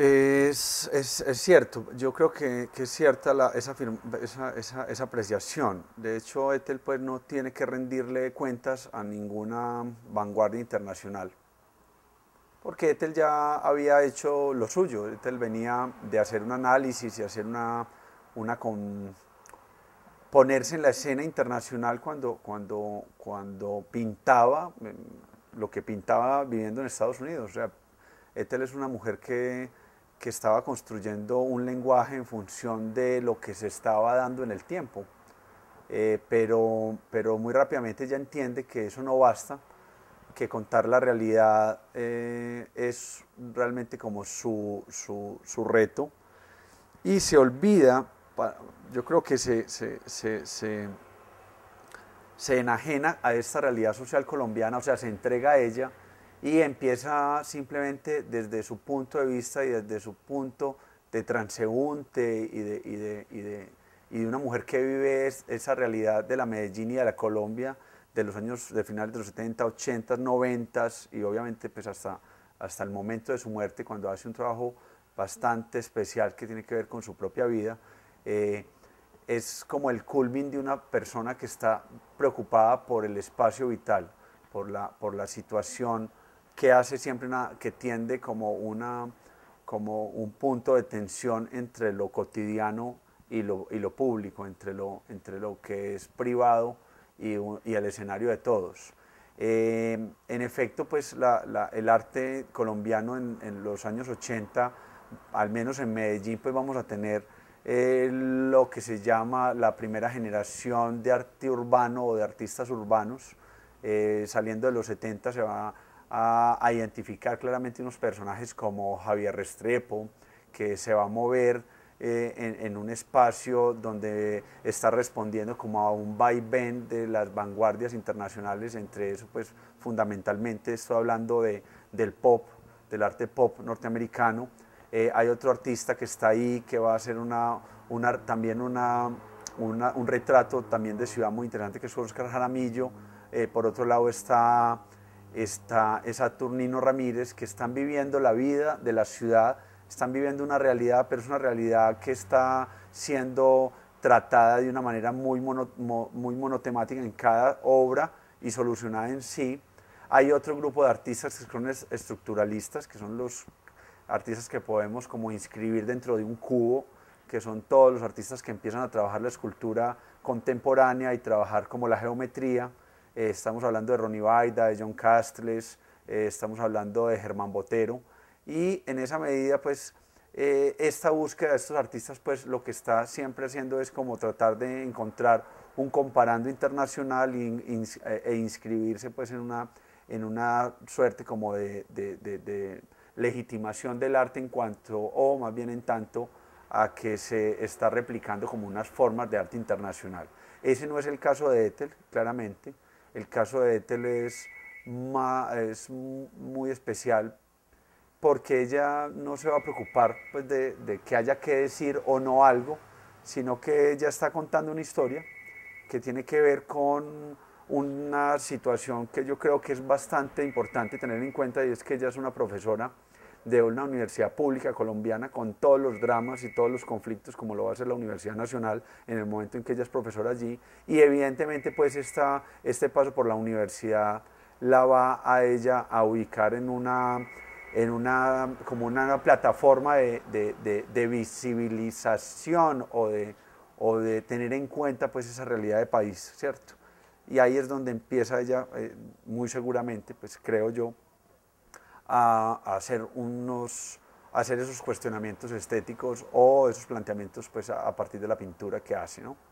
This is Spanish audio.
Es, cierto, yo creo que, es cierta la, esa, esa, esa, apreciación. De hecho, Ethel pues, no tiene que rendirle cuentas a ninguna vanguardia internacional, porque Ethel ya había hecho lo suyo. Etel venía de hacer un análisis y hacer una, una ponerse en la escena internacional cuando, cuando, cuando pintaba em, lo que pintaba viviendo en Estados Unidos. O sea, Ethel es una mujer que que estaba construyendo un lenguaje en función de lo que se estaba dando en el tiempo. Eh, pero, pero muy rápidamente ya entiende que eso no basta, que contar la realidad eh, es realmente como su, su, su, reto. Y se olvida, yo creo que se, se, se, se enajena a esta realidad social colombiana, o sea, se entrega a ella y empieza simplemente desde su punto de vista y desde su punto de transeúnte y de, y de, y de, y de una mujer que vive esa realidad de la Medellín y de la Colombia de los años de finales de los 70, 80, 90 y obviamente pues hasta, hasta el momento de su muerte cuando hace un trabajo bastante especial que tiene que ver con su propia vida. Eh, es como el culmin de una persona que está preocupada por el espacio vital, por la, por la situación que hace siempre una, que tiende como una, como un punto de tensión entre lo cotidiano y lo, y lo público, entre lo, entre lo que es privado y, y el escenario de todos. Eh, en efecto, pues la, el arte colombiano en, los años 80, al menos en Medellín, pues vamos a tener eh, lo que se llama la primera generación de arte urbano o de artistas urbanos. Eh, saliendo de los 70 se va a, identificar claramente unos personajes como Javier Restrepo, que se va a mover eh, en, un espacio donde está respondiendo como a un vaivén de las vanguardias internacionales, entre eso pues fundamentalmente estoy hablando de, del pop, del arte pop norteamericano. Eh, hay otro artista que está ahí que va a hacer una, una también una, un retrato también de ciudad muy interesante que es Oscar Jaramillo. Eh, por otro lado está está Saturnino Ramírez, que están viviendo la vida de la ciudad, están viviendo una realidad, pero es una realidad que está siendo tratada de una manera muy, muy monotemática en cada obra y solucionada en sí. Hay otro grupo de artistas que son estructuralistas, que son los artistas que podemos como inscribir dentro de un cubo, que son todos los artistas que empiezan a trabajar la escultura contemporánea y trabajar como la geometría. Eh, estamos hablando de Ronnie Baida, de John Castles, eh, estamos hablando de Germán Botero, y en esa medida, pues, eh, esta búsqueda de estos artistas, pues, lo que está siempre haciendo es como tratar de encontrar un comparando internacional e inscribirse, pues, en una, en una suerte como de, de legitimación del arte en cuanto, o más bien en tanto, a que se está replicando como unas formas de arte internacional. Ese no es el caso de Ethel, claramente. El caso de Ethel es, muy especial porque ella no se va a preocupar pues, de, que haya que decir o no algo, sino que ella está contando una historia que tiene que ver con una situación que yo creo que es bastante importante tener en cuenta y es que ella es una profesora de una universidad pública colombiana con todos los dramas y todos los conflictos como lo va a hacer la Universidad Nacional en el momento en que ella es profesora allí y evidentemente pues esta, este paso por la universidad la va a ella a ubicar en una, en una como una plataforma de, de, visibilización o de, o de tener en cuenta pues esa realidad de país, ¿cierto? Y ahí es donde empieza ella, eh, muy seguramente, pues creo yo, a, hacer unos hacer esos cuestionamientos estéticos o esos planteamientos pues a, a partir de la pintura que hace, ¿no?